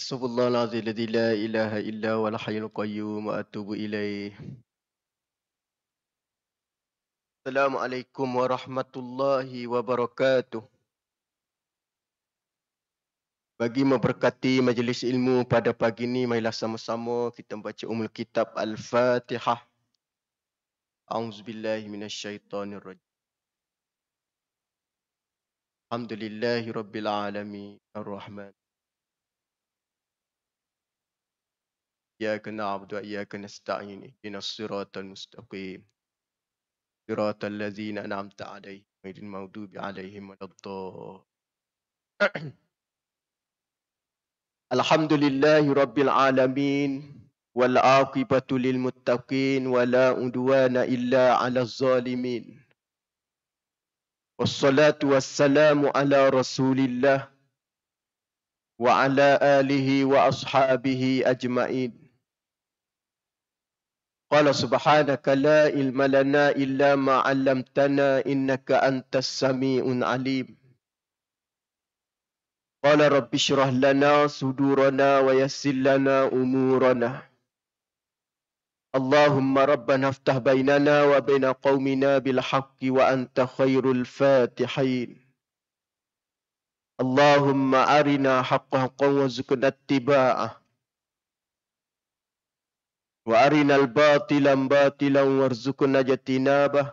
سب الله العظيم الذي لا إله إلا هو الحي القيوم وأتوب إليه Assalamualaikum warahmatullahi wabarakatuh. Bagi memberkati majlis ilmu pada pagi ini, marilah sama-sama kita membaca umul kitab Al-Fatihah. A'udzubillahi minasyaitonirrajim. Alhamdulillahi rabbil alamin ar-rahman. Iyyaka na'budu wa iyyaka nasta'in. Ihdinas mustaqim. صراط الذين أنعمت عليهم غير المغضوب عليهم ولا الضالين الحمد لله رب العالمين والعاقبة للمتقين ولا عدوان إلا على الظالمين والصلاة والسلام على رسول الله وعلى آله وأصحابه أجمعين قال سبحانك لا علم لنا إلا ما علمتنا إنك أنت السميع العليم قال رب اشرح لنا صدورنا ويسر لنا أمورنا اللهم ربنا افتح بيننا وبين قومنا بالحق وأنت خير الفاتحين اللهم أرنا حقا وارزقنا اتباعه وارنا الباطل باطلا وارزقنا اجتنابه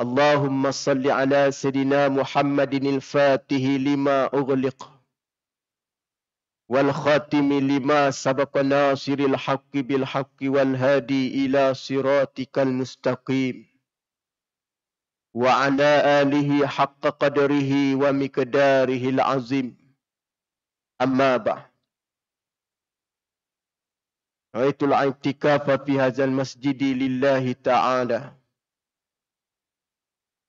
اللهم صل على سيدنا محمد الفاتح لما اغلق والخاتم لما سبق ناصر الحق بالحق والهادي الى صراطك المستقيم وعلى اله حق قدره ومقداره العظيم اما بعد raitul i'tikaf fi hadzal masjid lillahi ta'ala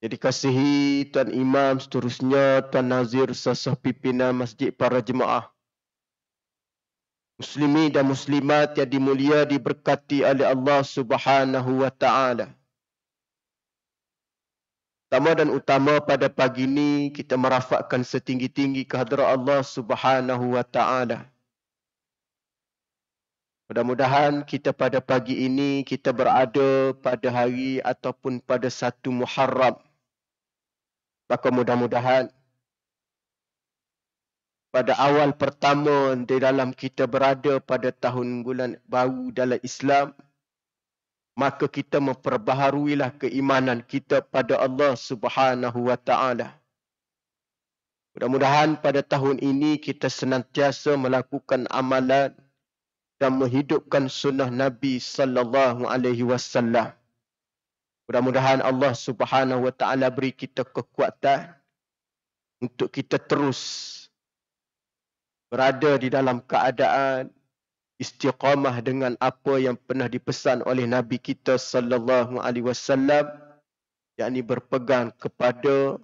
jadi kasihi tuan imam seterusnya tuan nazir sesah pimpinan masjid para jemaah muslimi dan muslimat yang dimulia diberkati oleh Allah Subhanahu wa taala Tama dan utama pada pagi ini kita merafakkan setinggi-tinggi kehadrat Allah Subhanahu wa taala. Mudah-mudahan kita pada pagi ini kita berada pada hari ataupun pada satu Muharram. Maka mudah-mudahan pada awal pertama di dalam kita berada pada tahun bulan baru dalam Islam, maka kita memperbaharui lah keimanan kita pada Allah Subhanahu wa taala. Mudah-mudahan pada tahun ini kita senantiasa melakukan amalan dan menghidupkan sunnah Nabi sallallahu alaihi wasallam. Mudah-mudahan Allah Subhanahu wa taala beri kita kekuatan untuk kita terus berada di dalam keadaan istiqamah dengan apa yang pernah dipesan oleh Nabi kita sallallahu alaihi wasallam yakni berpegang kepada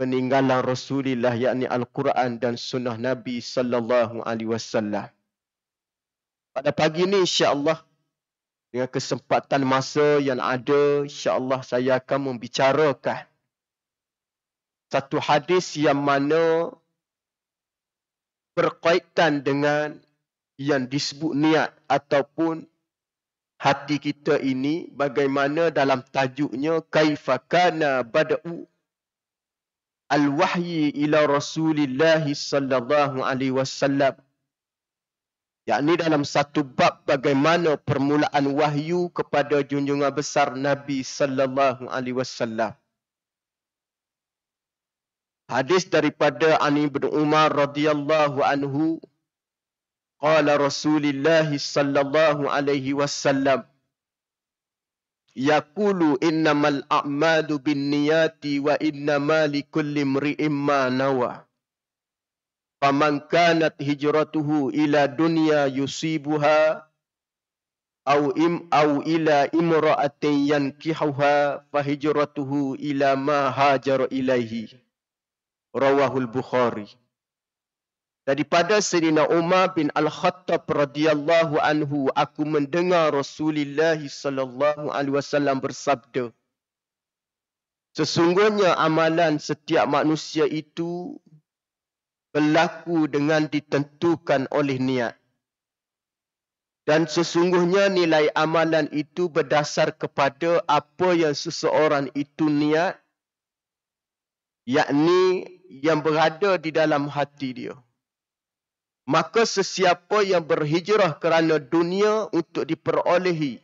peninggalan Rasulullah yakni Al-Quran dan sunnah Nabi sallallahu alaihi wasallam pada pagi ini insya-Allah dengan kesempatan masa yang ada insya-Allah saya akan membicarakan satu hadis yang mana berkaitan dengan yang disebut niat ataupun hati kita ini bagaimana dalam tajuknya Kaifakana badu bada'u al-wahyi ila Rasulillah sallallahu alaihi wasallam yang ini dalam satu bab bagaimana permulaan wahyu kepada junjungan besar Nabi sallallahu alaihi wasallam. Hadis daripada Ani bin Umar radhiyallahu anhu qala Rasulullah sallallahu alaihi wasallam yaqulu innamal a'malu binniyati wa innamal likulli kulli ma nawaa faman kanat hijratuhu ila dunia yusibuha aw im aw ila imra imra'atin yankihuha fa hijratuhu ila ma hajar ilaihi rawahul bukhari Daripada Sayyidina Umar bin Al-Khattab radhiyallahu anhu aku mendengar Rasulullah sallallahu alaihi wasallam bersabda Sesungguhnya amalan setiap manusia itu berlaku dengan ditentukan oleh niat. Dan sesungguhnya nilai amalan itu berdasar kepada apa yang seseorang itu niat, yakni yang berada di dalam hati dia. Maka sesiapa yang berhijrah kerana dunia untuk diperolehi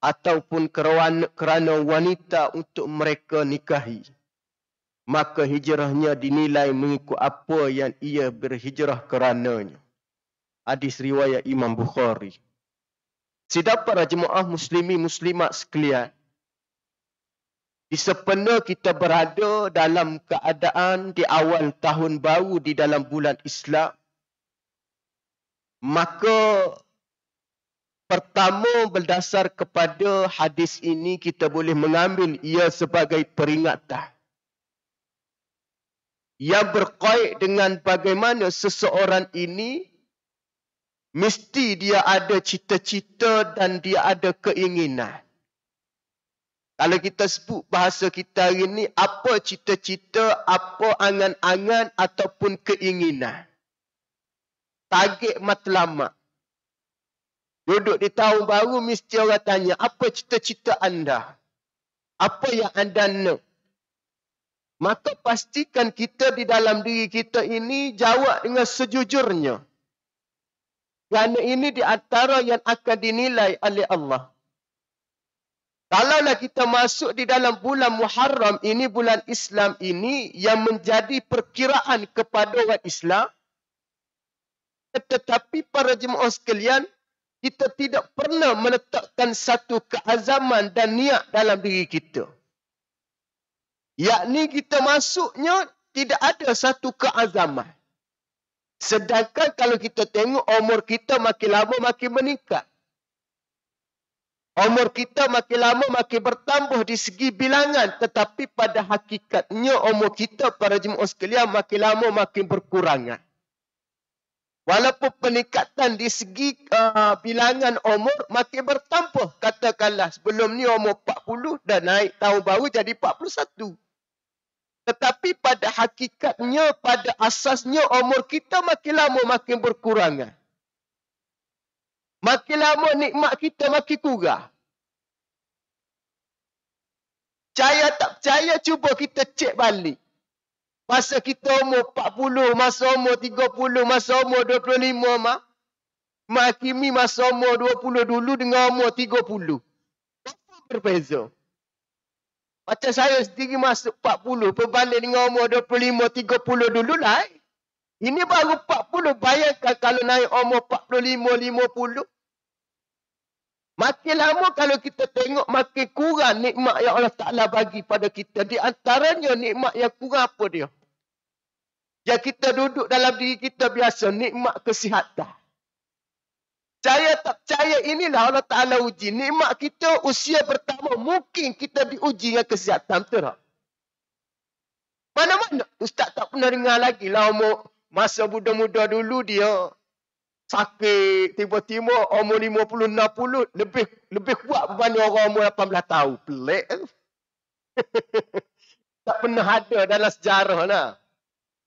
ataupun kerana wanita untuk mereka nikahi maka hijrahnya dinilai mengikut apa yang ia berhijrah kerananya. Hadis riwayat Imam Bukhari. Sedap para jemaah muslimi muslimat sekalian. Di sepena kita berada dalam keadaan di awal tahun baru di dalam bulan Islam. Maka pertama berdasar kepada hadis ini kita boleh mengambil ia sebagai peringatan yang berkait dengan bagaimana seseorang ini mesti dia ada cita-cita dan dia ada keinginan. Kalau kita sebut bahasa kita hari ini, apa cita-cita, apa angan-angan ataupun keinginan. Target matlamat. Duduk di tahun baru, mesti orang tanya, apa cita-cita anda? Apa yang anda nak? Maka pastikan kita di dalam diri kita ini jawab dengan sejujurnya. Kerana ini di antara yang akan dinilai oleh Allah. Kalaulah kita masuk di dalam bulan Muharram ini, bulan Islam ini yang menjadi perkiraan kepada orang Islam. Tetapi para jemaah sekalian, kita tidak pernah meletakkan satu keazaman dan niat dalam diri kita. Yakni kita masuknya tidak ada satu keazaman. Sedangkan kalau kita tengok umur kita makin lama makin meningkat. Umur kita makin lama makin bertambah di segi bilangan. Tetapi pada hakikatnya umur kita para jemaah sekalian makin lama makin berkurangan. Walaupun peningkatan di segi uh, bilangan umur makin bertambah. Katakanlah sebelum ni umur 40 dan naik tahun baru jadi 41. Tetapi pada hakikatnya, pada asasnya umur kita makin lama makin berkurangan. Makin lama nikmat kita makin kurang. Percaya tak percaya cuba kita cek balik. Masa kita umur 40, masa umur 30, masa umur 25 mak. Mak Kimi masa umur 20 dulu dengan umur 30. berbeza? Macam saya sendiri masa 40, berbalik dengan umur 25, 30 dulu lah. Eh. Ini baru 40, bayangkan kalau naik umur 45, 50. Makin lama kalau kita tengok, makin kurang nikmat yang Allah Ta'ala bagi pada kita. Di antaranya nikmat yang kurang apa dia? Yang kita duduk dalam diri kita biasa, nikmat kesihatan. Percaya tak percaya inilah Allah Ta'ala uji. Nikmat kita usia pertama mungkin kita diuji dengan kesihatan. Betul tak? Mana-mana ustaz tak pernah dengar lagi lah umur masa muda-muda dulu dia sakit tiba-tiba umur enam puluh lebih lebih kuat berbanding orang umur 18 tahun. Pelik. Eh? tak pernah ada dalam sejarah lah.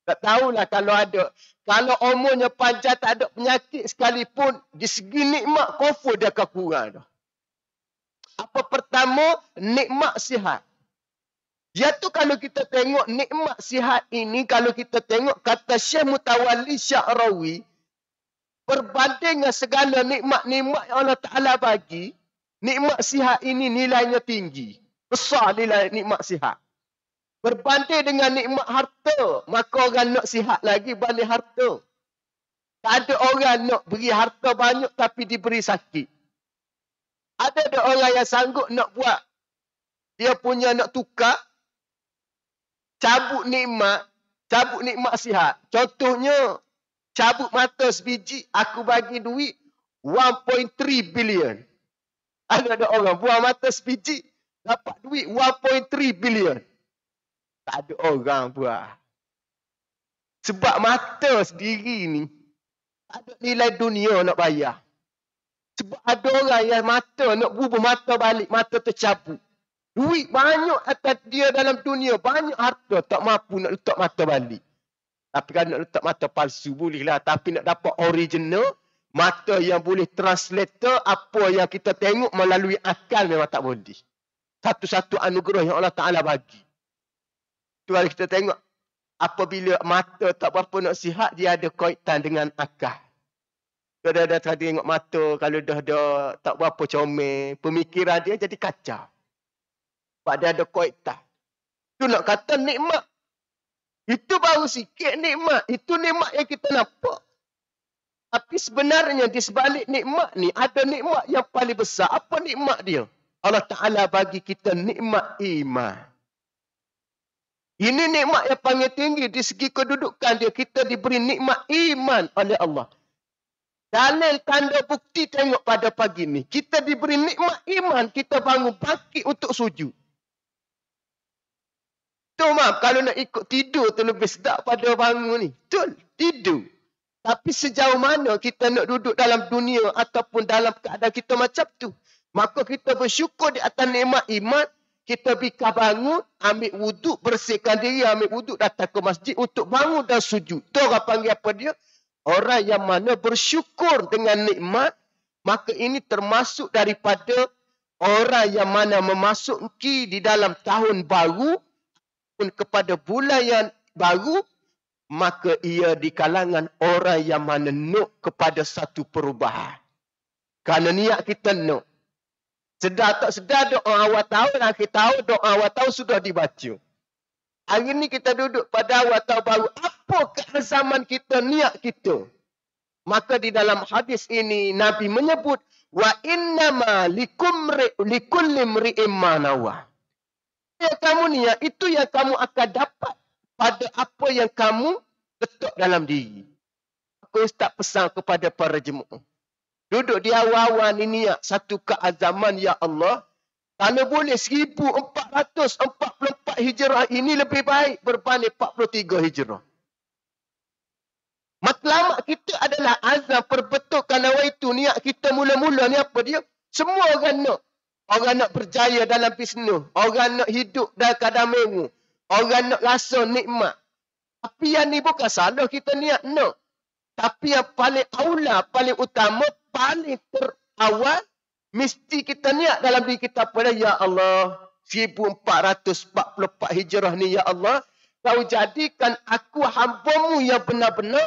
Tak tahulah kalau ada. Kalau umurnya panjang tak ada penyakit sekalipun, di segi nikmat kofur dia akan kurang. Dah. Apa pertama, nikmat sihat. Ya tu kalau kita tengok nikmat sihat ini, kalau kita tengok kata Syekh Mutawalli Syahrawi, berbanding dengan segala nikmat-nikmat yang Allah Ta'ala bagi, nikmat sihat ini nilainya tinggi. Besar nilai nikmat sihat. Berbanding dengan nikmat harta, maka orang nak sihat lagi balik harta. Tak ada orang nak beri harta banyak tapi diberi sakit. Ada ada orang yang sanggup nak buat. Dia punya nak tukar. Cabut nikmat. Cabut nikmat sihat. Contohnya, cabut mata sebiji. Aku bagi duit 1.3 bilion. Ada ada orang buang mata sebiji. Dapat duit 1.3 bilion tak ada orang pula. Sebab mata sendiri ni tak ada nilai dunia nak bayar. Sebab ada orang yang mata nak bubuh mata balik, mata tercabut. Duit banyak atas dia dalam dunia, banyak harta tak mampu nak letak mata balik. Tapi kalau nak letak mata palsu boleh Tapi nak dapat original, mata yang boleh translate apa yang kita tengok melalui akal memang tak boleh. Satu-satu anugerah yang Allah Ta'ala bagi kalau kita tengok apabila mata tak berapa nak sihat dia ada kaitan dengan akal. Kalau dah, dah tadi tengok mata kalau dah dah tak berapa comel, pemikiran dia jadi kacau. Sebab dia ada kaitan. Itu nak kata nikmat. Itu baru sikit nikmat. Itu nikmat yang kita nampak. Tapi sebenarnya di sebalik nikmat ni ada nikmat yang paling besar. Apa nikmat dia? Allah Ta'ala bagi kita nikmat iman. Ini nikmat yang paling tinggi di segi kedudukan dia. Kita diberi nikmat iman oleh Allah. Dalam tanda bukti tengok pada pagi ni. Kita diberi nikmat iman. Kita bangun pagi untuk sujud. Tu maaf kalau nak ikut tidur tu lebih sedap pada bangun ni. tu Tidur. Tapi sejauh mana kita nak duduk dalam dunia ataupun dalam keadaan kita macam tu. Maka kita bersyukur di atas nikmat iman kita bika bangun, ambil wuduk, bersihkan diri, ambil wuduk, datang ke masjid untuk bangun dan sujud. Itu orang panggil apa dia? Orang yang mana bersyukur dengan nikmat, maka ini termasuk daripada orang yang mana memasuki di dalam tahun baru pun kepada bulan yang baru, maka ia di kalangan orang yang mana nuk kepada satu perubahan. Karena niat kita nuk. Sedar tak sedar doa awal tahun, akhir tahun doa awal tahun sudah dibaca. Hari ini kita duduk pada awal tahun baru. Apa keazaman kita, niat kita? Maka di dalam hadis ini Nabi menyebut wa inna ma likum likullim ri'im manawa. Yang kamu niat itu yang kamu akan dapat pada apa yang kamu ketuk dalam diri. Aku ustaz pesan kepada para jemaah. Duduk di awal-awal ni niat ya, satu keazaman ya Allah. Kalau boleh 1444 hijrah ini lebih baik berbanding 43 hijrah. Matlamat kita adalah azam perbetulkan nawa itu. Niat kita mula-mula ni apa dia? Semua orang nak. Orang nak berjaya dalam bisnes. Orang nak hidup dalam keadaan mewu. Orang nak rasa nikmat. Tapi yang ni bukan salah kita niat nak. Tapi yang paling awla, paling utama, paling terawal mesti kita niat dalam diri kita pada ya Allah 1444 hijrah ni ya Allah kau jadikan aku hambamu yang benar-benar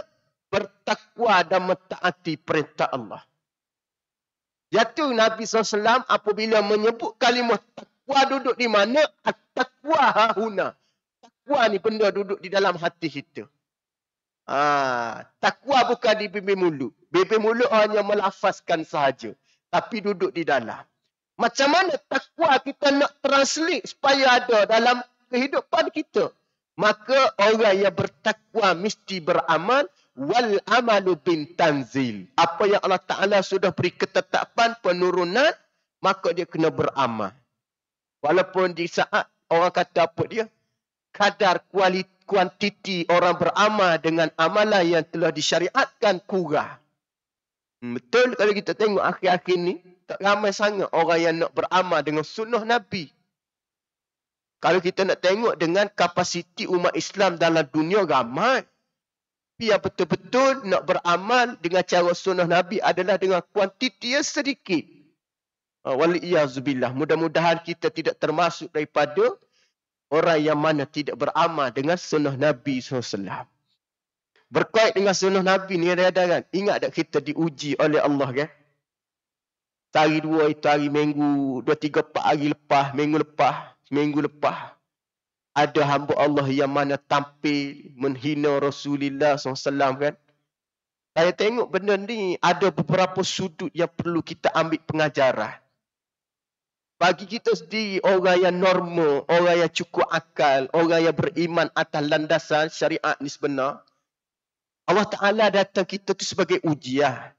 bertakwa dan mentaati perintah Allah. Ya Yaitu Nabi SAW apabila menyebut kalimah takwa duduk di mana? At-takwa hahuna. Takwa ni benda duduk di dalam hati kita. Ha, takwa bukan dipimpin mulut. Bibir mulut hanya melafazkan sahaja. Tapi duduk di dalam. Macam mana takwa kita nak translate supaya ada dalam kehidupan kita. Maka orang yang bertakwa mesti beramal. Wal amalu bin tanzil. Apa yang Allah Ta'ala sudah beri ketetapan penurunan. Maka dia kena beramal. Walaupun di saat orang kata apa dia kadar kuantiti orang beramal dengan amalan yang telah disyariatkan kurang. Hmm, betul kalau kita tengok akhir-akhir ni, tak ramai sangat orang yang nak beramal dengan sunnah Nabi. Kalau kita nak tengok dengan kapasiti umat Islam dalam dunia ramai. Tapi yang betul-betul nak beramal dengan cara sunnah Nabi adalah dengan kuantiti yang sedikit. Ha, Waliyahzubillah. Mudah-mudahan kita tidak termasuk daripada orang yang mana tidak beramal dengan sunnah Nabi SAW. Berkait dengan sunnah Nabi ni ada kan? Ingat tak kita diuji oleh Allah kan? Tari dua itu hari minggu, dua tiga empat hari lepas, minggu lepas, minggu lepas. Ada hamba Allah yang mana tampil menghina Rasulullah SAW kan? Saya tengok benda ni ada beberapa sudut yang perlu kita ambil pengajaran. Bagi kita sendiri, orang yang normal, orang yang cukup akal, orang yang beriman atas landasan syariat ni sebenar, Allah Ta'ala datang kita tu sebagai ujian.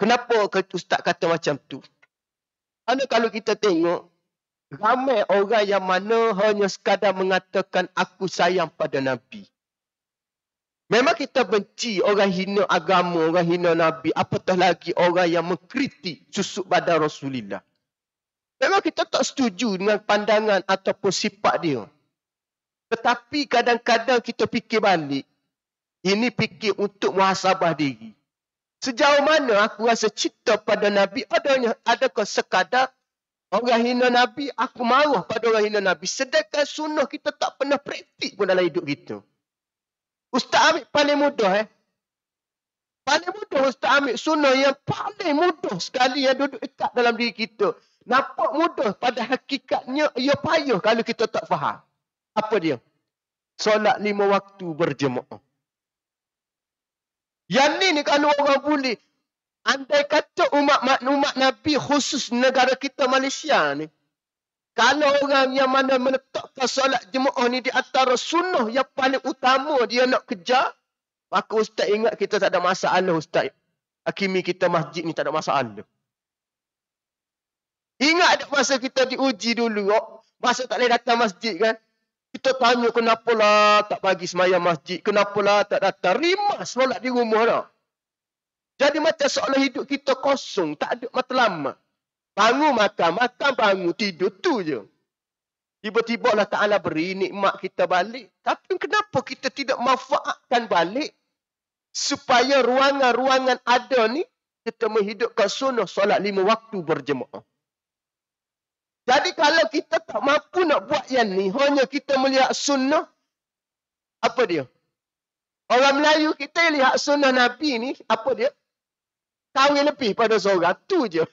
Kenapa Ustaz kata macam tu? Karena kalau kita tengok, ramai orang yang mana hanya sekadar mengatakan aku sayang pada Nabi. Memang kita benci orang hina agama, orang hina Nabi. Apatah lagi orang yang mengkritik susuk badan Rasulullah. Memang kita tak setuju dengan pandangan ataupun sifat dia. Tetapi kadang-kadang kita fikir balik. Ini fikir untuk muhasabah diri. Sejauh mana aku rasa cinta pada Nabi adanya. Adakah sekadar orang hina Nabi, aku marah pada orang hina Nabi. Sedangkan sunnah kita tak pernah praktik pun dalam hidup kita. Ustaz Amir paling mudah eh. Paling mudah Ustaz Amir sunnah yang paling mudah sekali yang duduk dekat dalam diri kita. Nampak mudah pada hakikatnya ia payah kalau kita tak faham. Apa dia? Solat lima waktu berjemaah. Yang ni ni kalau orang boleh. Andai kata umat, umat, umat Nabi khusus negara kita Malaysia ni. Kalau orang yang mana meletakkan solat jemaah ni di atas sunnah yang paling utama dia nak kejar. Maka ustaz ingat kita tak ada masalah ustaz. Hakimi kita masjid ni tak ada masalah. Ingat ada masa kita diuji dulu. Oh, masa tak boleh datang masjid kan. Kita tanya kenapa lah tak bagi semayang masjid. Kenapalah tak datang. Rimas malak di rumah dah. Jadi macam seolah hidup kita kosong. Tak ada matlamat. Bangun makan. Makan bangun. Tidur tu je. Tiba-tiba lah Ta'ala beri nikmat kita balik. Tapi kenapa kita tidak manfaatkan balik? Supaya ruangan-ruangan ada ni kita menghidupkan sunnah solat lima waktu berjemaah. Jadi kalau kita tak mampu nak buat yang ni, hanya kita melihat sunnah, apa dia? Orang Melayu kita lihat sunnah Nabi ni, apa dia? Kawin lebih pada seorang, tu je.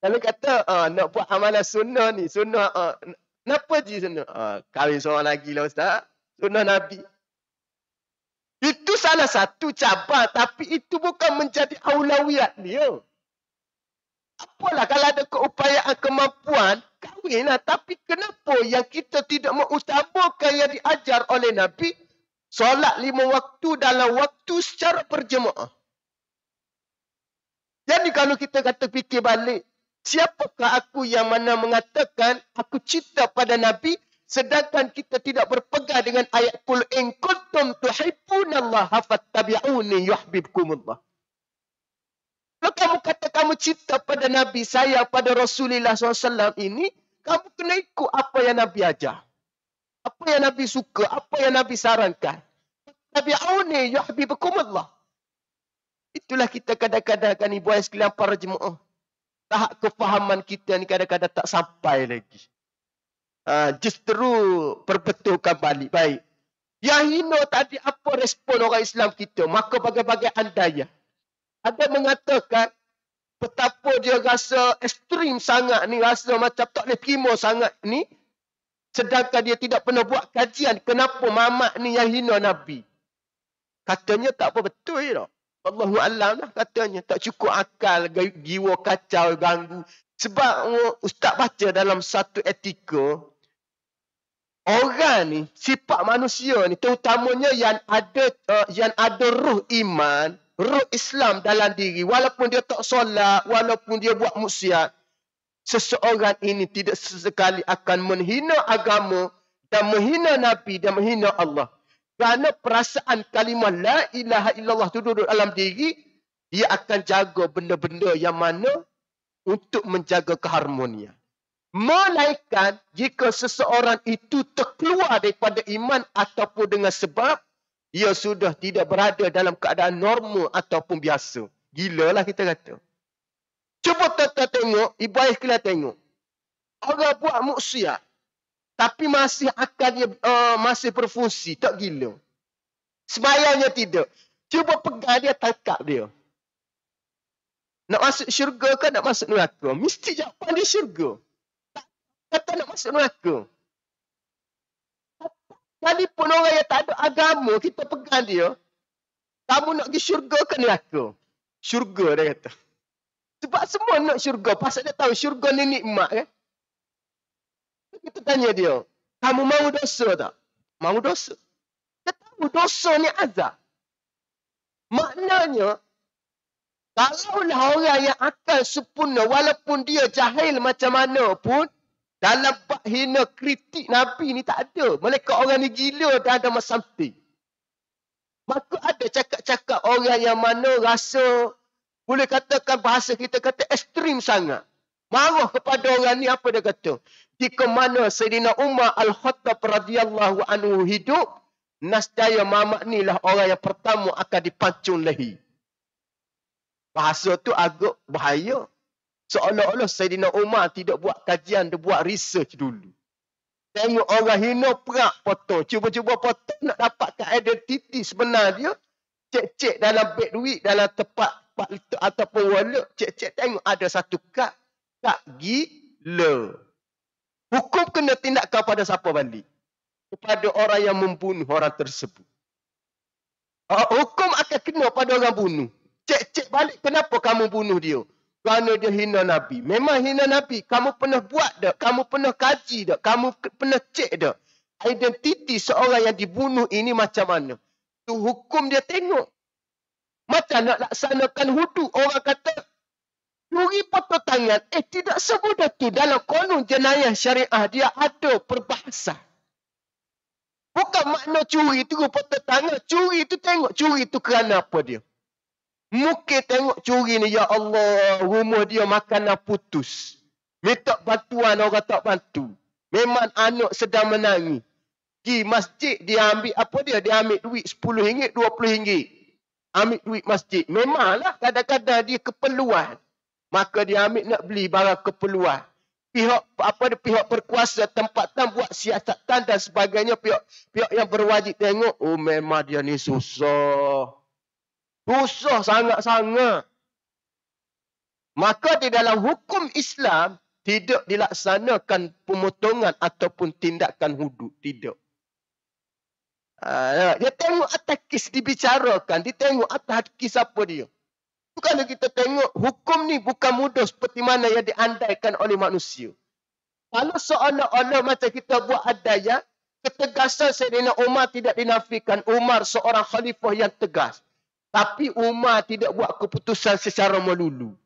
Kalau kata uh, nak buat amalan sunnah ni, sunnah, uh, kenapa je sunnah? Uh, ah, kawin seorang lagi lah Ustaz, sunnah Nabi. Itu salah satu cabar, tapi itu bukan menjadi aulawiat dia. Apalah kalau ada keupayaan kemampuan kahwin lah. Tapi kenapa yang kita tidak mengutamakan yang diajar oleh Nabi solat lima waktu dalam waktu secara berjemaah. Jadi kalau kita kata fikir balik, siapakah aku yang mana mengatakan aku cinta pada Nabi sedangkan kita tidak berpegang dengan ayat kul in kuntum tuhibbunallaha fattabi'uni yuhibbukumullah. Kalau kamu kata kamu cinta pada Nabi saya, pada Rasulullah SAW ini, kamu kena ikut apa yang Nabi ajar. Apa yang Nabi suka, apa yang Nabi sarankan. Nabi awni, ya habibakum Allah. Itulah kita kadang-kadang kan ibu ayah sekalian para jemaah. Tahap kefahaman kita ni kadang-kadang tak sampai lagi. Uh, ha, justru perbetulkan balik. Baik. Yang hina tadi apa respon orang Islam kita? Maka bagai-bagai andaya ada mengatakan betapa dia rasa ekstrim sangat ni, rasa macam tak boleh terima sangat ni. Sedangkan dia tidak pernah buat kajian kenapa mamak ni yang hina Nabi. Katanya tak apa betul je tak. Allahu Alam lah katanya. Tak cukup akal, jiwa kacau, ganggu. Sebab ustaz baca dalam satu etika, orang ni, sifat manusia ni, terutamanya yang ada uh, yang ada ruh iman, ruh Islam dalam diri. Walaupun dia tak solat, walaupun dia buat musyad, seseorang ini tidak sesekali akan menghina agama dan menghina Nabi dan menghina Allah. Kerana perasaan kalimah la ilaha illallah itu duduk dalam diri, dia akan jaga benda-benda yang mana untuk menjaga keharmonian. Melainkan jika seseorang itu terkeluar daripada iman ataupun dengan sebab ia sudah tidak berada dalam keadaan normal ataupun biasa. Gila lah kita kata. Cuba tetap tengok, Ibu Ayah kena tengok. Orang buat muksiat. Tapi masih akalnya uh, eh, masih berfungsi. Tak gila. Sebayangnya tidak. Cuba pegang dia, tangkap dia. Nak masuk syurga ke nak masuk neraka? Mesti jawapan dia syurga. Tak kata nak masuk neraka sekalipun orang yang tak ada agama, kita pegang dia. Kamu nak pergi syurga ke neraka? Syurga dia kata. Sebab semua nak syurga. Pasal dia tahu syurga ni nikmat kan? Kita tanya dia. Kamu mahu dosa tak? Mahu dosa. Kita tahu dosa ni azab. Maknanya, kalaulah orang yang akan sempurna, walaupun dia jahil macam mana pun, dalam bak hina kritik Nabi ni tak ada. Mereka orang ni gila dan ada something. Maka ada cakap-cakap orang yang mana rasa boleh katakan bahasa kita kata ekstrim sangat. Marah kepada orang ni apa dia kata? Jika mana Sayyidina Umar Al-Khattab radhiyallahu anhu hidup, nasdaya mamak ni lah orang yang pertama akan dipancung lehi. Bahasa tu agak bahaya. Seolah-olah Sayyidina Umar tidak buat kajian, dia buat research dulu. Tengok orang hina perak potong. Cuba-cuba potong nak dapatkan identiti sebenar dia. Cek-cek dalam beg duit, dalam tempat, tempat ataupun wallet. Cek-cek tengok ada satu kad. Kad gila. Hukum kena tindakan pada siapa balik? Kepada orang yang membunuh orang tersebut. Ah, hukum akan kena pada orang bunuh. Cek-cek balik kenapa kamu bunuh dia? Kerana dia hina Nabi. Memang hina Nabi. Kamu pernah buat tak? Kamu pernah kaji tak? Kamu pernah cek tak? Identiti seorang yang dibunuh ini macam mana? Itu hukum dia tengok. Macam nak laksanakan hudu. Orang kata, curi potong tangan. Eh, tidak semudah tu. Dalam konon jenayah syariah, dia ada perbahasa. Bukan makna curi itu potong tangan. Curi itu tengok. Curi itu kerana apa dia? Mungkin tengok curi ni, Ya Allah, rumah dia makanan putus. Minta bantuan orang tak bantu. Memang anak sedang menangis. Di masjid dia ambil apa dia? Dia ambil duit RM10, RM20. Ambil duit masjid. Memanglah kadang-kadang dia keperluan. Maka dia ambil nak beli barang keperluan. Pihak apa dia, pihak berkuasa tempatan buat siasatan dan sebagainya. Pihak pihak yang berwajib tengok. Oh memang dia ni susah. Susah sangat-sangat. Maka di dalam hukum Islam, tidak dilaksanakan pemotongan ataupun tindakan hudud. Tidak. Ha, dia tengok atas kes dibicarakan. Dia tengok atas kes apa dia. Bukan kita tengok hukum ni bukan mudah seperti mana yang diandaikan oleh manusia. Kalau seolah-olah macam kita buat adaya, ketegasan Serena Umar tidak dinafikan. Umar seorang khalifah yang tegas. Tapi Umar tidak buat keputusan secara melulu.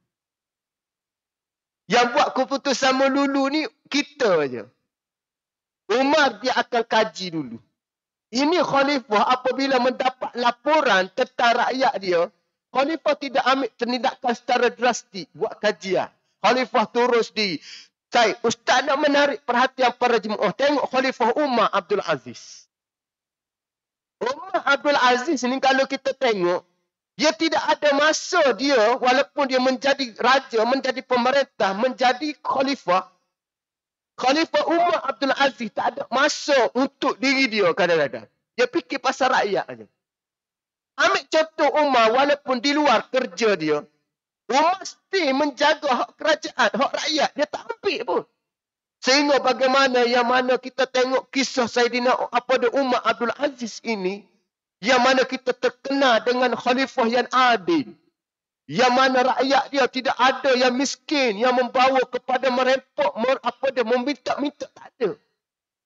Yang buat keputusan melulu ni kita je. Umar dia akan kaji dulu. Ini khalifah apabila mendapat laporan tentang rakyat dia, khalifah tidak ambil tindakan secara drastik buat kajian. Khalifah terus di Cai, ustaz nak menarik perhatian para jemaah. Oh, tengok khalifah Umar Abdul Aziz. Umar Abdul Aziz ni kalau kita tengok, dia tidak ada masa dia walaupun dia menjadi raja, menjadi pemerintah, menjadi khalifah. Khalifah Umar Abdul Aziz tak ada masa untuk diri dia kadang-kadang. Dia fikir pasal rakyat saja. Ambil contoh Umar walaupun di luar kerja dia. Umar mesti menjaga hak kerajaan, hak rakyat. Dia tak ambil pun. Sehingga bagaimana yang mana kita tengok kisah Saidina apa dia Umar Abdul Aziz ini. Yang mana kita terkenal dengan khalifah yang adil. Yang mana rakyat dia tidak ada yang miskin. Yang membawa kepada merempok. Mer, apa dia meminta-minta. Tak ada.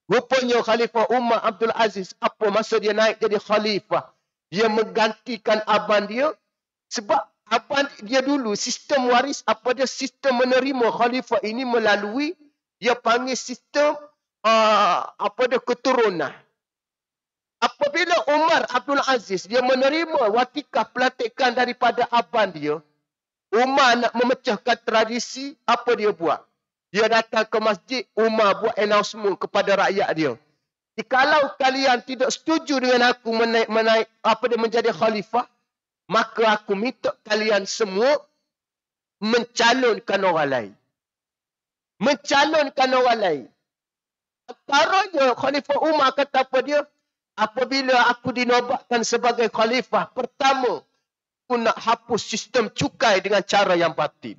Rupanya khalifah Umar Abdul Aziz. Apa masa dia naik jadi khalifah. Dia menggantikan abang dia. Sebab abang dia dulu sistem waris. Apa dia sistem menerima khalifah ini melalui. Dia panggil sistem uh, apa dia keturunan. Apabila Umar Abdul Aziz dia menerima watikah pelatikan daripada abang dia, Umar nak memecahkan tradisi, apa dia buat? Dia datang ke masjid, Umar buat announcement kepada rakyat dia. Kalau kalian tidak setuju dengan aku menaik, menaik apa dia menjadi khalifah, maka aku minta kalian semua mencalonkan orang lain. Mencalonkan orang lain. dia Khalifah Umar kata apa dia? apabila aku dinobatkan sebagai khalifah pertama, aku nak hapus sistem cukai dengan cara yang batin.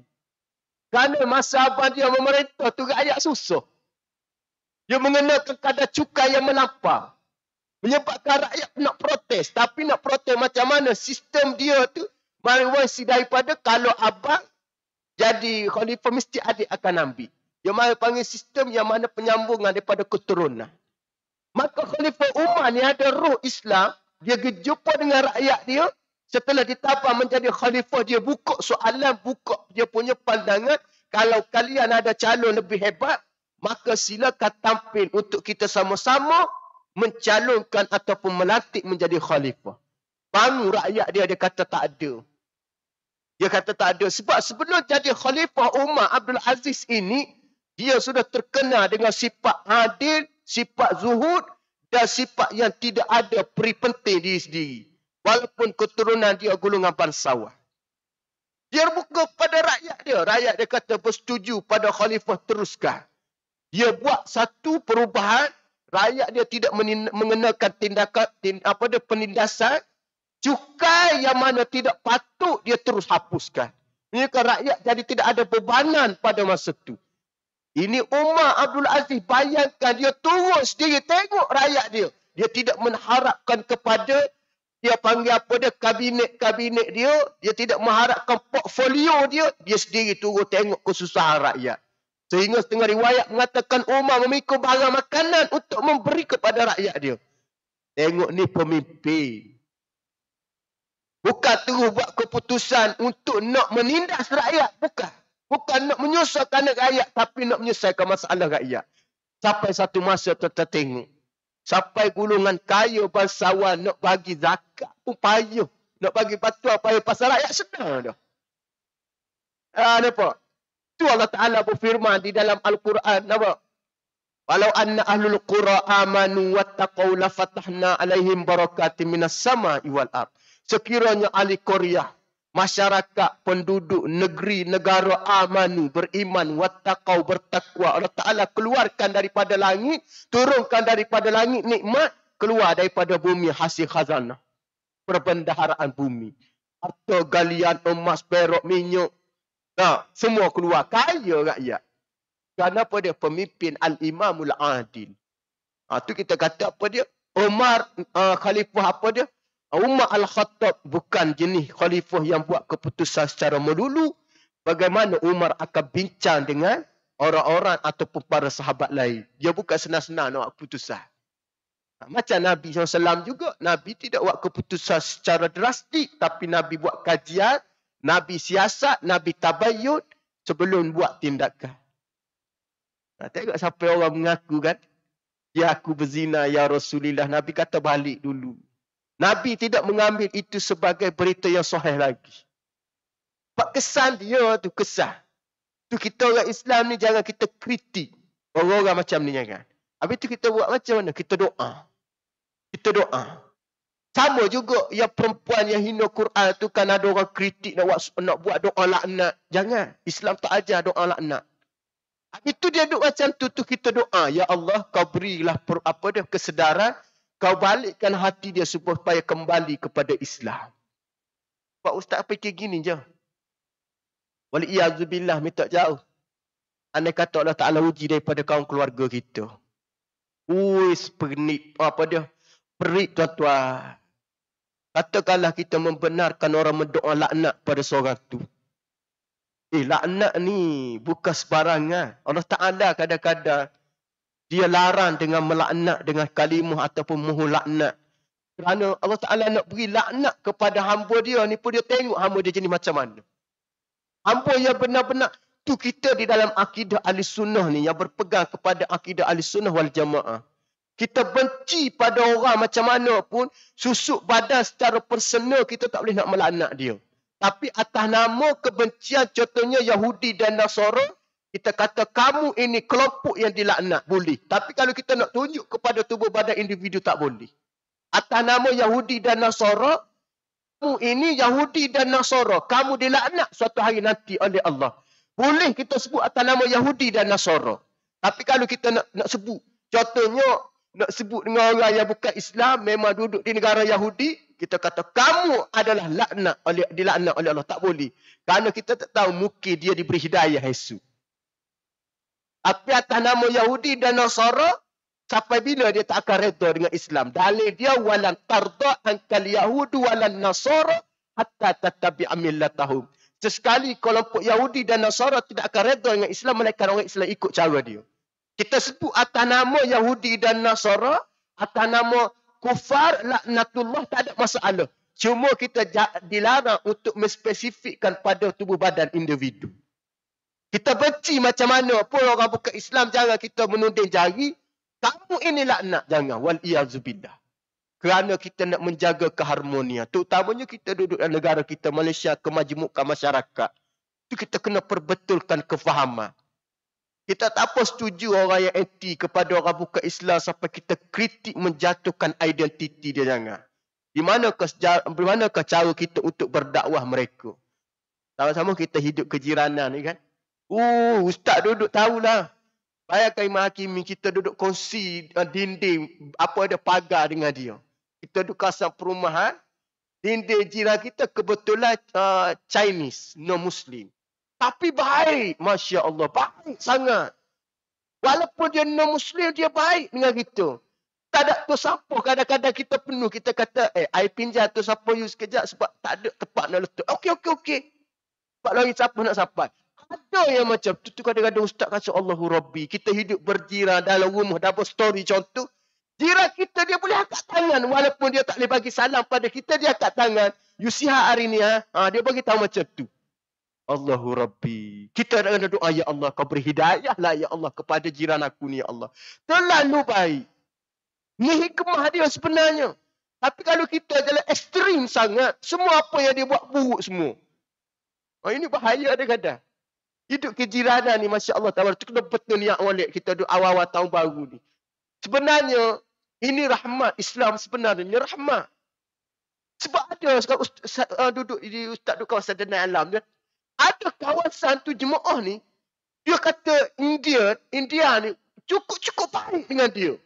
Kerana masa abad Abadiyah memerintah tu rakyat susah. Dia mengenakan kadar cukai yang melampau. Menyebabkan rakyat nak protes. Tapi nak protes macam mana sistem dia tu mariwasi daripada kalau abang jadi khalifah mesti adik akan ambil. Dia mahu panggil sistem yang mana penyambungan daripada keturunan. Maka Khalifah Umar ni ada roh Islam. Dia berjumpa dengan rakyat dia. Setelah ditapak menjadi Khalifah, dia buka soalan, buka dia punya pandangan. Kalau kalian ada calon lebih hebat, maka silakan tampil untuk kita sama-sama mencalonkan ataupun melantik menjadi Khalifah. Bangun rakyat dia, dia kata tak ada. Dia kata tak ada. Sebab sebelum jadi Khalifah Umar Abdul Aziz ini, dia sudah terkenal dengan sifat adil, sifat zuhud dan sifat yang tidak ada peripenting diri sendiri. Walaupun keturunan dia golongan bangsawan. Dia buka pada rakyat dia. Rakyat dia kata bersetuju pada khalifah teruskan. Dia buat satu perubahan. Rakyat dia tidak mengenakan tindakan tind, apa dia, penindasan. Cukai yang mana tidak patut dia terus hapuskan. Menyukai rakyat jadi tidak ada bebanan pada masa itu. Ini Umar Abdul Aziz bayangkan dia turun sendiri tengok rakyat dia. Dia tidak mengharapkan kepada dia panggil apa dia kabinet-kabinet dia. Dia tidak mengharapkan portfolio dia. Dia sendiri turun tengok kesusahan rakyat. Sehingga setengah riwayat mengatakan Umar memikul barang makanan untuk memberi kepada rakyat dia. Tengok ni pemimpin. Bukan terus buat keputusan untuk nak menindas rakyat. Bukan. Bukan nak menyusahkan rakyat tapi nak menyelesaikan masalah rakyat. Sampai satu masa tetap tengok. Sampai gulungan kayu bangsawan nak bagi zakat pun Nak bagi batu, payuh pasal rakyat senang dah. Ah, ha, nampak? Itu Allah Ta'ala berfirman di dalam Al-Quran. Nampak? Walau anna ahlul qura amanu wa taqaw la fatahna alaihim barakati minas sama iwal ar. Sekiranya ahli Korea masyarakat penduduk negeri negara amanu beriman wattaqau bertakwa Allah Taala keluarkan daripada langit turunkan daripada langit nikmat keluar daripada bumi hasil khazanah perbendaharaan bumi atau galian emas perak minyak nah, semua keluar kaya rakyat kenapa dia pemimpin al imamul adil ha, kita kata apa dia Omar uh, khalifah apa dia Umar Al-Khattab bukan jenis khalifah yang buat keputusan secara melulu. Bagaimana Umar akan bincang dengan orang-orang ataupun para sahabat lain. Dia bukan senang-senang nak buat keputusan. Ha, macam Nabi SAW juga. Nabi tidak buat keputusan secara drastik. Tapi Nabi buat kajian. Nabi siasat. Nabi tabayun. Sebelum buat tindakan. Nah, ha, tengok siapa orang mengaku kan. Ya aku berzina ya Rasulullah. Nabi kata balik dulu. Nabi tidak mengambil itu sebagai berita yang sahih lagi. Sebab kesan dia tu kesan. Tu kita orang Islam ni jangan kita kritik. Orang-orang macam ni jangan. Habis tu kita buat macam mana? Kita doa. Kita doa. Sama juga yang perempuan yang hina Quran tu kan ada orang kritik nak buat, nak buat doa laknat. Jangan. Islam tak ajar doa laknat. Itu dia duk macam tu, tu kita doa. Ya Allah, kau berilah per, apa dia, kesedaran kau balikkan hati dia supaya kembali kepada Islam. Pak Ustaz fikir gini je. Waliyahzubillah minta jauh. Anda kata Allah Ta'ala uji daripada kaum keluarga kita. Uis pernik. Apa dia? Perik tuan-tuan. Katakanlah kita membenarkan orang mendoa laknat pada seorang tu. Eh, laknat ni bukan sebarangan. Allah Ta'ala kadang-kadang dia larang dengan melaknat dengan kalimah ataupun mohon laknat. Kerana Allah Ta'ala nak beri laknat kepada hamba dia ni pun dia tengok hamba dia jenis macam mana. Hamba yang benar-benar tu kita di dalam akidah ahli sunnah ni yang berpegang kepada akidah ahli sunnah wal jamaah. Kita benci pada orang macam mana pun susuk badan secara personal kita tak boleh nak melaknat dia. Tapi atas nama kebencian contohnya Yahudi dan Nasara kita kata kamu ini kelompok yang dilaknat boleh tapi kalau kita nak tunjuk kepada tubuh badan individu tak boleh atas nama Yahudi dan Nasara kamu ini Yahudi dan Nasara kamu dilaknat suatu hari nanti oleh Allah boleh kita sebut atas nama Yahudi dan Nasara tapi kalau kita nak nak sebut contohnya nak sebut dengan orang yang bukan Islam memang duduk di negara Yahudi kita kata kamu adalah laknat oleh dilaknat oleh Allah tak boleh kerana kita tak tahu mungkin dia diberi hidayah Yesus tapi atas nama Yahudi dan Nasara, sampai bila dia tak akan reda dengan Islam. Dalil dia, walan tarda angkal Yahudu walan Nasara hatta tatabi amillatahum. Sesekali kelompok Yahudi dan Nasara tidak akan reda dengan Islam, melainkan orang Islam ikut cara dia. Kita sebut atas nama Yahudi dan Nasara, atas nama kufar, laknatullah, tak ada masalah. Cuma kita dilarang untuk menspesifikkan pada tubuh badan individu. Kita benci macam mana pun orang buka Islam jangan kita menuding jari. Kamu inilah nak jangan. Wal iazubillah. Kerana kita nak menjaga keharmonian. Terutamanya kita duduk dalam negara kita Malaysia kemajmukan masyarakat. Itu kita kena perbetulkan kefahaman. Kita tak apa setuju orang yang anti kepada orang buka Islam sampai kita kritik menjatuhkan identiti dia jangan. Di manakah, di manakah cara kita untuk berdakwah mereka? Sama-sama kita hidup kejiranan ni kan. Uh, ustaz duduk tahulah. Bayangkan Imam Hakim kita duduk kongsi uh, dinding apa ada pagar dengan dia. Kita duduk kawasan perumahan. Dinding jiran kita kebetulan uh, Chinese, non Muslim. Tapi baik, Masya Allah. Baik sangat. Walaupun dia non Muslim, dia baik dengan kita. Tak ada tu sampah. Kadang-kadang kita penuh. Kita kata, eh, air pinjam tu sampah you sekejap sebab tak ada tempat nak letup. Okey, okey, okey. Sebab lagi siapa nak sampai. Ada yang macam tu. Kadang-kadang ustaz kata Allahu Rabbi. Kita hidup berjiran dalam rumah. Double story contoh. Jiran kita dia boleh angkat tangan. Walaupun dia tak boleh bagi salam pada kita. Dia angkat tangan. You see how hari ni. Ha? Ah? Ha, dia bagi tahu macam tu. Allahu Rabbi. Kita ada kena doa. Ya Allah kau beri hidayah lah ya Allah. Kepada jiran aku ni ya Allah. Terlalu baik. Ni hikmah dia sebenarnya. Tapi kalau kita adalah ekstrim sangat. Semua apa yang dia buat buruk semua. Oh, ini bahaya kadang-kadang. Hidup kejiranan ni Masya Allah Ta'ala. Kita kena betul niat walik kita duduk awal-awal tahun baru ni. Sebenarnya ini rahmat Islam sebenarnya rahmat. Sebab ada sekarang ustaz, uh, duduk di ustaz duduk kawasan dana alam dia. Ada kawasan tu jemaah ni dia kata India India ni cukup-cukup baik dengan dia.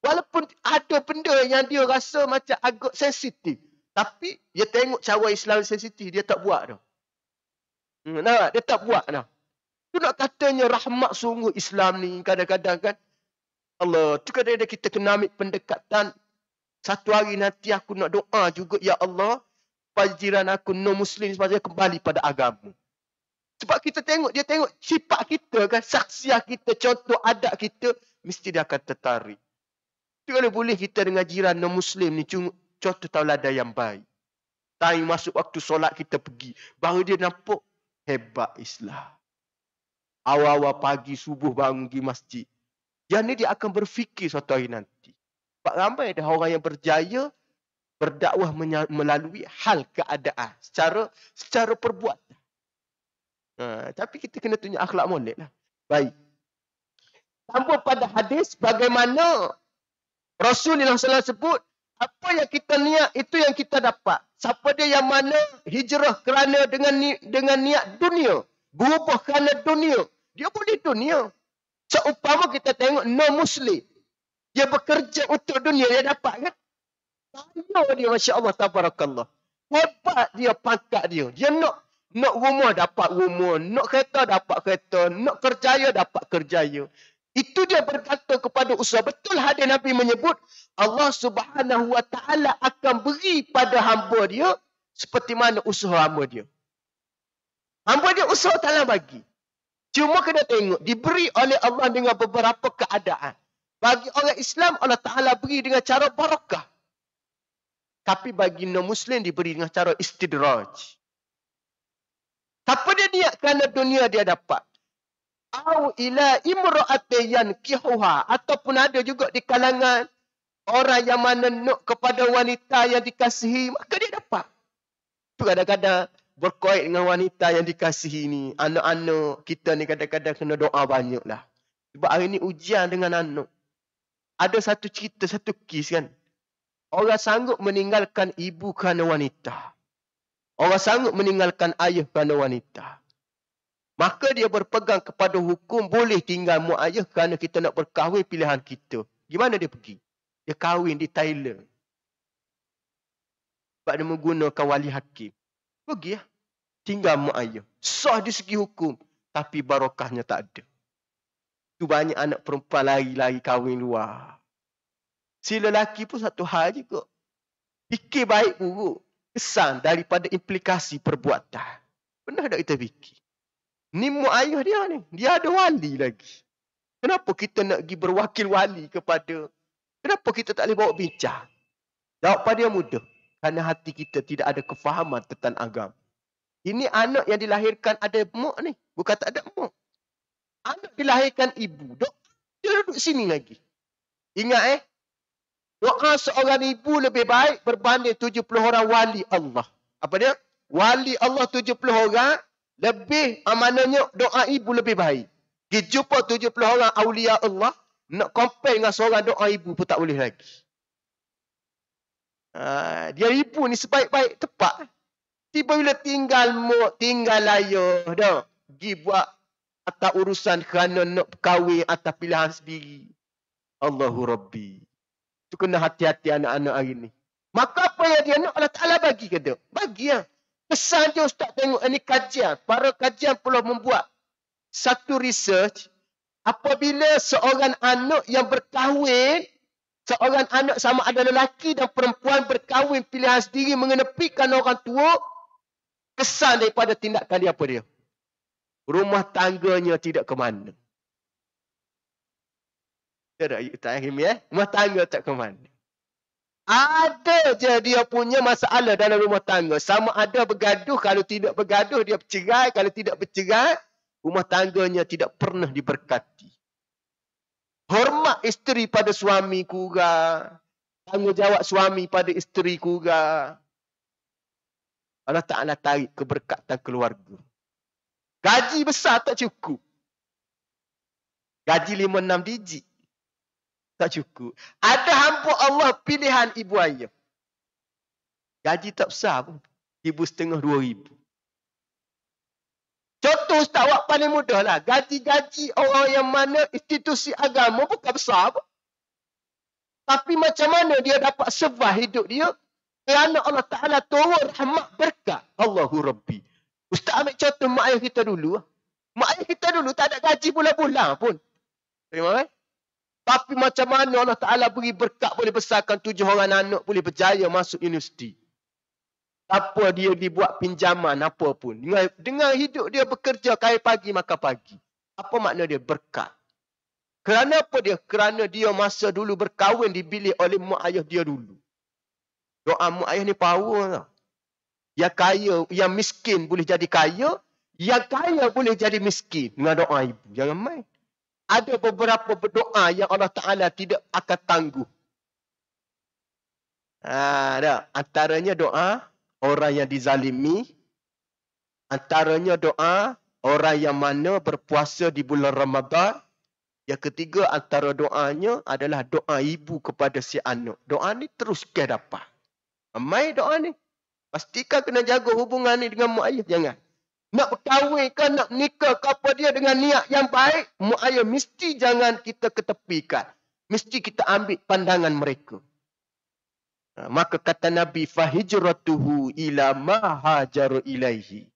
Walaupun ada benda yang dia rasa macam agak sensitif. Tapi dia tengok cara Islam sensitif dia tak buat dah. Hmm, nah, dia tak buat. Nah. Tu nak katanya rahmat sungguh Islam ni kadang-kadang kan. Allah, tu kadang-kadang kita kena ambil pendekatan. Satu hari nanti aku nak doa juga, Ya Allah. Pajiran aku non-Muslim sebabnya kembali pada agama. Sebab kita tengok, dia tengok sifat kita kan, Saksi kita, contoh adat kita, mesti dia akan tertarik. Itu kalau boleh kita dengan jiran non-Muslim ni, contoh tauladan yang baik. Time masuk waktu solat kita pergi. Baru dia nampak, hebat Islam. Awal-awal pagi subuh bangun di masjid. Yang ni dia akan berfikir suatu hari nanti. Sebab ramai dah orang yang berjaya berdakwah melalui hal keadaan secara secara perbuatan. Ha, tapi kita kena tunjuk akhlak molek lah. Baik. Sambung pada hadis bagaimana Rasulullah SAW sebut apa yang kita niat itu yang kita dapat siapa dia yang mana hijrah kerana dengan ni, dengan niat dunia berubah kerana dunia dia boleh dunia seumpama kita tengok non muslim dia bekerja untuk dunia dia dapat kan kaya dia masya-Allah tabarakallah hebat dia pangkat dia dia nak nak rumah dapat rumah nak kereta dapat kereta nak kerjaya dapat kerjaya itu dia berkata kepada Usbah. Betul hadis Nabi menyebut Allah Subhanahu Wa Taala akan beri pada hamba dia seperti mana usaha hamba dia. Hamba dia usaha taala bagi. Cuma kena tengok. Diberi oleh Allah dengan beberapa keadaan. Bagi orang Islam, Allah Ta'ala beri dengan cara barakah. Tapi bagi non-Muslim, diberi dengan cara istidraj. Tak apa dia niat kerana dunia dia dapat au ila imra'atayn kihuha ataupun ada juga di kalangan orang yang menenuk kepada wanita yang dikasihi maka dia dapat tu kadang-kadang berkait dengan wanita yang dikasihi ni anak-anak kita ni kadang-kadang kena doa banyak lah sebab hari ni ujian dengan anak ada satu cerita satu kes kan orang sanggup meninggalkan ibu kerana wanita orang sanggup meninggalkan ayah kerana wanita Maka dia berpegang kepada hukum boleh tinggal mak ayah kerana kita nak berkahwin pilihan kita. Gimana dia pergi? Dia kahwin di Thailand. Sebab dia menggunakan wali hakim. Pergi lah. Tinggal mak ayah. Sah di segi hukum. Tapi barokahnya tak ada. Itu banyak anak perempuan lari-lari kahwin luar. Si lelaki pun satu hal je kot. Fikir baik buruk. Kesan daripada implikasi perbuatan. Pernah tak kita fikir? Ni mu ayah dia ni. Dia ada wali lagi. Kenapa kita nak pergi berwakil wali kepada? Kenapa kita tak boleh bawa bincang? Jawab pada dia mudah, Kerana hati kita tidak ada kefahaman tentang agama. Ini anak yang dilahirkan ada mu ni. Bukan tak ada mu. Anak dilahirkan ibu. Dok, dia duduk sini lagi. Ingat eh. Doa seorang ibu lebih baik berbanding 70 orang wali Allah. Apa dia? Wali Allah 70 orang lebih amanahnya doa ibu lebih baik. Kita jumpa 70 orang awliya Allah, nak compare dengan seorang doa ibu pun tak boleh lagi. Ha, dia ibu ni sebaik-baik tepat. Tiba bila tinggal muk, tinggal layuh dah. Pergi buat atas urusan kerana nak kahwin atas pilihan sendiri. Allahu Rabbi. Itu kena hati-hati anak-anak hari ni. Maka apa yang dia nak Allah Ta'ala bagi ke dia? Bagi lah. Ya. Kesan dia ustaz tengok ini kajian. Para kajian perlu membuat satu research. Apabila seorang anak yang berkahwin, seorang anak sama ada lelaki dan perempuan berkahwin pilihan sendiri mengenepikan orang tua, kesan daripada tindakan dia apa dia? Rumah tangganya tidak ke mana. Tak ya. Rumah tangga tak ke mana. Ada je dia punya masalah dalam rumah tangga. Sama ada bergaduh. Kalau tidak bergaduh, dia bercerai. Kalau tidak bercerai, rumah tangganya tidak pernah diberkati. Hormat isteri pada suami kurang. Tanggungjawab suami pada isteri kurang. Allah Ta'ala tarik keberkatan keluarga. Gaji besar tak cukup. Gaji lima enam digit. Tak cukup. Ada hampa Allah pilihan ibu ayah. Gaji tak besar pun. Ibu setengah dua ribu. Contoh ustaz awak paling mudah lah. Gaji-gaji orang yang mana institusi agama bukan besar pun. Tapi macam mana dia dapat sebah hidup dia? Kerana Allah Ta'ala turun rahmat berkat. Allahu Rabbi. Ustaz ambil contoh mak ayah kita dulu. Mak ayah kita dulu tak ada gaji bulan-bulan pun. Terima kasih. Tapi macam mana Allah Ta'ala beri berkat boleh besarkan tujuh orang anak boleh berjaya masuk universiti. Apa dia dibuat pinjaman apa pun. Dengan, dengan hidup dia bekerja kaya pagi maka pagi. Apa makna dia berkat? Kerana apa dia? Kerana dia masa dulu berkahwin dibilih oleh mak ayah dia dulu. Doa mak ayah ni power lah. Yang kaya, yang miskin boleh jadi kaya. Yang kaya boleh jadi miskin. Dengan doa ibu. Jangan main ada beberapa berdoa yang Allah Ta'ala tidak akan tangguh. Ha, ada. Antaranya doa orang yang dizalimi. Antaranya doa orang yang mana berpuasa di bulan Ramadhan, Yang ketiga antara doanya adalah doa ibu kepada si anak. Doa ni terus ke dapat. Amai doa ni. Pastikan kena jaga hubungan ni dengan mak Jangan nak berkahwin ke nak nikah ke apa dia dengan niat yang baik muaya mesti jangan kita ketepikan mesti kita ambil pandangan mereka ha, maka kata nabi fahijratuhu ila ma hajar ilaihi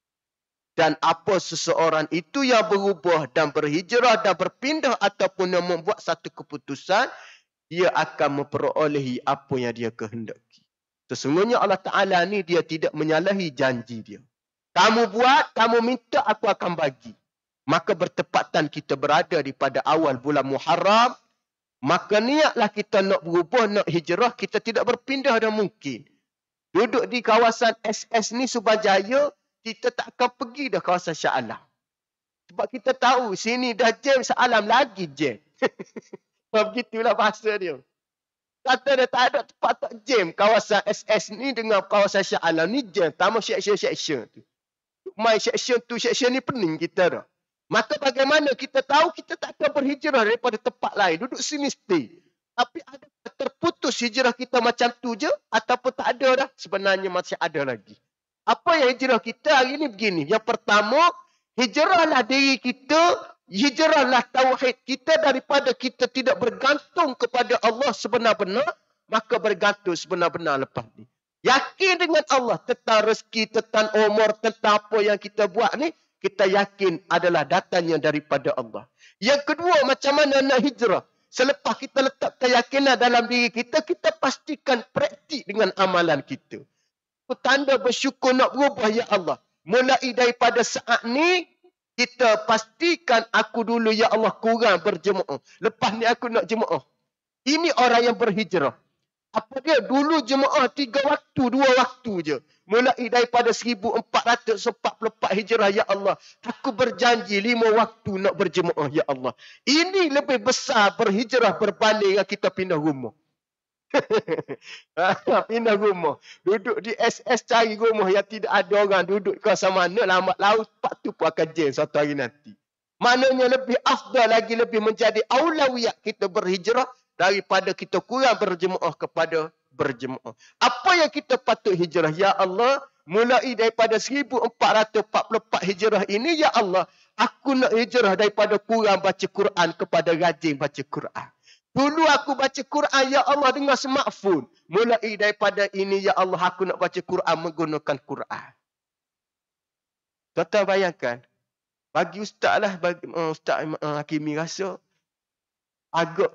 dan apa seseorang itu yang berubah dan berhijrah dan berpindah ataupun yang membuat satu keputusan dia akan memperolehi apa yang dia kehendaki sesungguhnya Allah taala ni dia tidak menyalahi janji dia kamu buat, kamu minta, aku akan bagi. Maka bertepatan kita berada di pada awal bulan Muharram. Maka niatlah kita nak berubah, nak hijrah. Kita tidak berpindah dah mungkin. Duduk di kawasan SS ni Subajaya, kita tak akan pergi dah kawasan Shah Alam. Sebab kita tahu sini dah jam sealam lagi jam. Sebab itulah bahasa dia. Kata dia tak ada tempat tak jam kawasan SS ni dengan kawasan Shah ni jam. Tama syek syek syek syek tu my section tu, section ni pening kita dah. Maka bagaimana kita tahu kita tak akan berhijrah daripada tempat lain. Duduk sini stay. Tapi ada terputus hijrah kita macam tu je ataupun tak ada dah. Sebenarnya masih ada lagi. Apa yang hijrah kita hari ni begini. Yang pertama, hijrahlah diri kita. Hijrahlah tauhid kita daripada kita tidak bergantung kepada Allah sebenar-benar. Maka bergantung sebenar-benar lepas ni. Yakin dengan Allah tentang rezeki, tentang umur, tentang apa yang kita buat ni. Kita yakin adalah datangnya daripada Allah. Yang kedua, macam mana nak hijrah? Selepas kita letak keyakinan dalam diri kita, kita pastikan praktik dengan amalan kita. tanda bersyukur nak berubah, Ya Allah. Mulai daripada saat ni, kita pastikan aku dulu, Ya Allah, kurang berjemaah. Lepas ni aku nak jemaah. Ini orang yang berhijrah. Apa dia? Dulu jemaah tiga waktu, dua waktu je. Mulai daripada 1444 hijrah, Ya Allah. Aku berjanji lima waktu nak berjemaah, Ya Allah. Ini lebih besar berhijrah berbanding kita pindah rumah. Ha, pindah rumah. Duduk di SS cari rumah yang tidak ada orang. Duduk kau sama mana lambat laut. Pak tu pun akan jen satu hari nanti. Maknanya lebih afdal lagi, lebih menjadi awlawiyak kita berhijrah daripada kita kurang berjemaah kepada berjemaah. Apa yang kita patut hijrah? Ya Allah, mulai daripada 1444 hijrah ini, Ya Allah, aku nak hijrah daripada kurang baca Quran kepada rajin baca Quran. Dulu aku baca Quran, Ya Allah, dengan smartphone. Mulai daripada ini, Ya Allah, aku nak baca Quran menggunakan Quran. Tuan-tuan bayangkan, bagi ustaz lah, bagi, uh, ustaz uh, Hakimi rasa, agak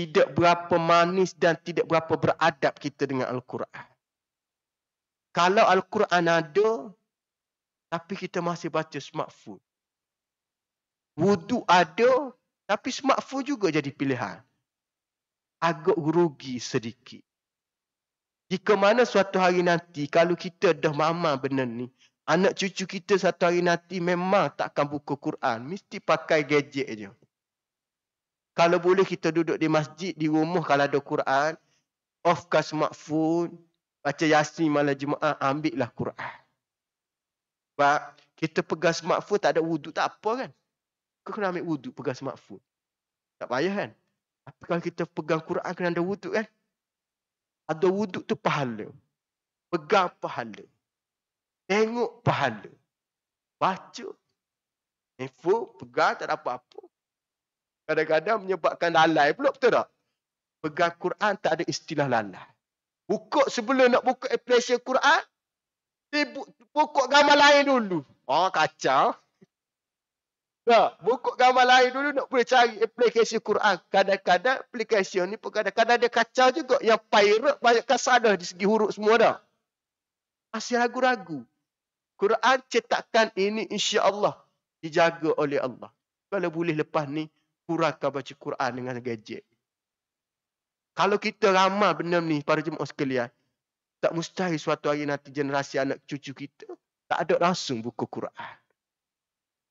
tidak berapa manis dan tidak berapa beradab kita dengan Al-Quran. Kalau Al-Quran ada, tapi kita masih baca smartphone. Wudu ada, tapi smartphone juga jadi pilihan. Agak rugi sedikit. Jika mana suatu hari nanti, kalau kita dah mama benda ni, anak cucu kita satu hari nanti memang tak akan buka Quran. Mesti pakai gadget je. Kalau boleh kita duduk di masjid, di rumah kalau ada Quran. Offkan smartphone. Baca Yasin malam Jumaat, ambillah Quran. Sebab kita pegang smartphone tak ada wudu tak apa kan. Kau kena ambil wudu pegang smartphone. Tak payah kan. Tapi kalau kita pegang Quran kena ada wudu kan. Ada wudu tu pahala. Pegang pahala. Tengok pahala. Baca. Info pegang tak ada apa-apa kadang-kadang menyebabkan lalai pula betul tak? Pegang Quran tak ada istilah lalai. Buka sebelum nak buka aplikasi Quran, dibuk buka gambar lain dulu. Ah oh, kacau. Tak, buka gambar lain dulu nak boleh cari aplikasi Quran. Kadang-kadang aplikasi ni pun kadang-kadang dia kacau juga. Yang pirate banyak kasar di segi huruf semua dah. Masih ragu-ragu. Quran cetakan ini insya-Allah dijaga oleh Allah. Kalau boleh lepas ni kurangkan baca Quran dengan gadget. Kalau kita ramal benda ni pada jemaah sekalian, tak mustahil suatu hari nanti generasi anak cucu kita tak ada langsung buku Quran.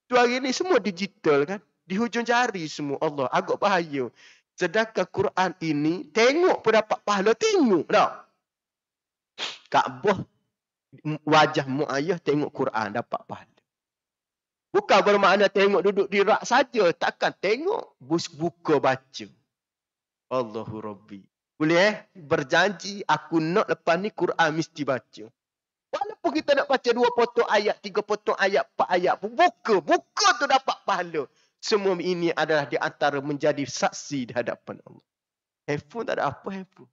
Tu hari ni semua digital kan? Di hujung jari semua Allah. Agak bahaya. Sedangkan Quran ini tengok pun dapat pahala. Tengok tak? boh wajah mu'ayah tengok Quran dapat pahala. Bukan bermakna tengok duduk di rak saja. Takkan tengok buka baca. Allahu Rabbi. Boleh eh? Berjanji aku nak lepas ni Quran mesti baca. Walaupun kita nak baca dua potong ayat, tiga potong ayat, empat ayat pun buka. Buka tu dapat pahala. Semua ini adalah di antara menjadi saksi di hadapan Allah. Handphone tak ada apa handphone.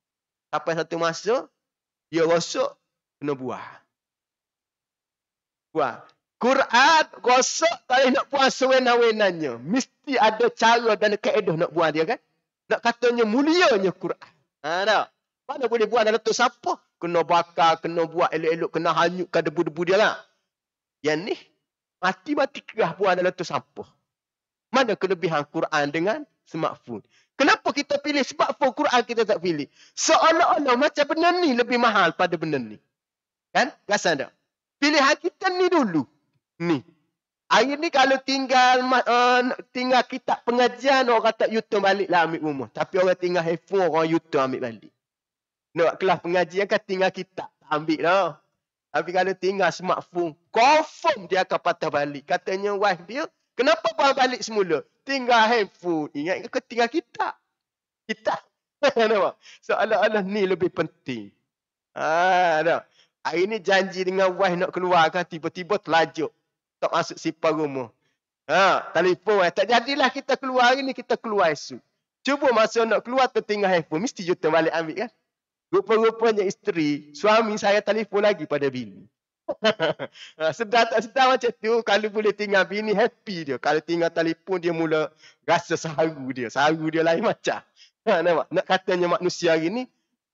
Sampai satu masa, dia rosak, kena buah. Buah. Quran gosok tak boleh nak puas sewenang-wenangnya. Mesti ada cara dan kaedah nak buat dia kan. Nak katanya mulianya Quran. Ha, tak? Mana boleh buat dalam tu siapa? Kena bakar, kena buat elok-elok, kena hanyutkan debu-debu dia lah. Yang ni, mati-mati kerah buat dalam tu siapa? Mana kelebihan Quran dengan smartphone? Kenapa kita pilih smartphone Quran kita tak pilih? Seolah-olah macam benda ni lebih mahal pada benda ni. Kan? Rasa tak? Pilihan kita ni dulu ni. Air ni kalau tinggal uh, tinggal kita pengajian orang kata yutun balik lah ambil rumah. Tapi orang tinggal headphone orang yutun ambil balik. Nak kelas pengajian kan tinggal kita, tak ambil lah. Tapi kalau tinggal smartphone, confirm dia akan patah balik. Katanya wife dia, kenapa bawa balik semula? Tinggal handphone. Ingat ke tinggal kita. Kitab. Nampak? Seolah-olah ni lebih penting. Ah, ha, Hari ni janji dengan wife nak keluar kan tiba-tiba terlajuk tak masuk sipar rumah. Ha, telefon eh. Tak jadilah kita keluar hari ni, kita keluar esok. Cuba masa nak keluar tertinggal handphone, mesti juta balik ambil kan. Rupa-rupanya isteri, suami saya telefon lagi pada bini. Ha, sedar tak sedar macam tu, kalau boleh tinggal bini, happy dia. Kalau tinggal telefon, dia mula rasa saru dia. Saru dia lain macam. Ha, nampak? Nak katanya manusia hari ni,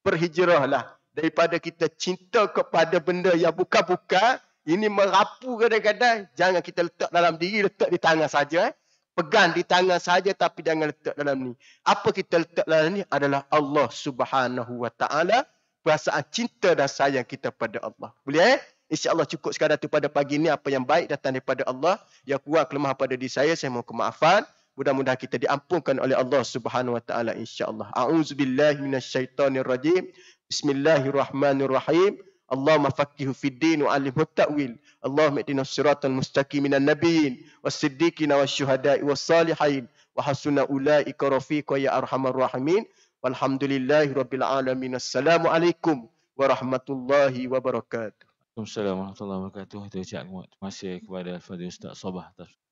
perhijrah lah. Daripada kita cinta kepada benda yang buka-buka. Ini merapu kadang-kadang jangan kita letak dalam diri letak di tangan saja eh. Pegang di tangan saja tapi jangan letak dalam ni. Apa kita letak dalam ni adalah Allah Subhanahu Wa Taala perasaan cinta dan sayang kita pada Allah. Boleh eh? InsyaAllah cukup sekadar tu pada pagi ni apa yang baik datang daripada Allah. Yang kuat kelemahan pada diri saya, saya mohon kemaafan. Mudah-mudahan kita diampunkan oleh Allah subhanahu wa ta'ala insyaAllah. A'udzubillahiminasyaitanirrajim. Bismillahirrahmanirrahim. اللهم فقه في الدين وعلمه التأويل اللهم اهدنا الصراط المستقيم من النبيين والصديقين والشهداء والصالحين وحسن أولئك رفيقا يا أرحم الراحمين والحمد لله رب العالمين السلام عليكم ورحمة الله وبركاته السلام عليكم ورحمة الله وبركاته تشاء مؤت مسيك بعد الفضل استأصبه